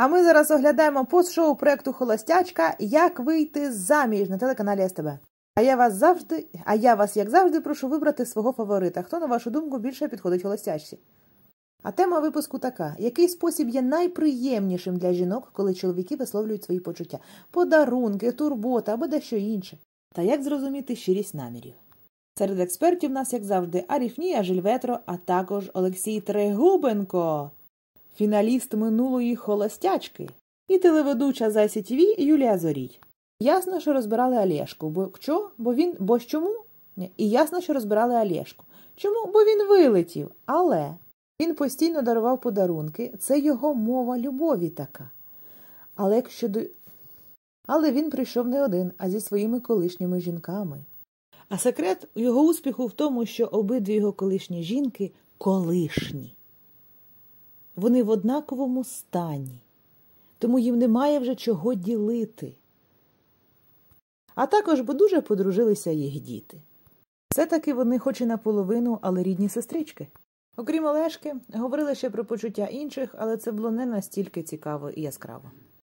А ми зараз оглядаємо пост шоу проекту Холостячка Як вийти заміж на телеканалі СТБ. А я вас завжди, а я вас, як завжди, прошу вибрати свого фаворита, хто, на вашу думку, більше підходить холостячці. А тема випуску така: який спосіб є найприємнішим для жінок, коли чоловіки висловлюють свої почуття, подарунки, турбота або дещо інше. Та як зрозуміти щирість намірів? Серед експертів нас, як завжди, Аріфнія Жильветро, а також Олексій Трегубенко фіналіст минулої холостячки і телеведуча з ICTV Юлія Зорій. Ясно, що розбирали Олєшку. Бо чо? Бо він бо чому? Ні. І ясно, що розбирали Олєшку. Чому? Бо він вилетів. Але він постійно дарував подарунки. Це його мова любові така. Але якщо до... Але він прийшов не один, а зі своїми колишніми жінками. А секрет його успіху в тому, що обидві його колишні жінки колишні вони в однаковому стані, тому їм немає вже чого ділити. А також бо дуже подружилися їх діти. Все таки вони, хоч і наполовину, але рідні сестрички. Окрім Олешки, говорили ще про почуття інших, але це було не настільки цікаво і яскраво.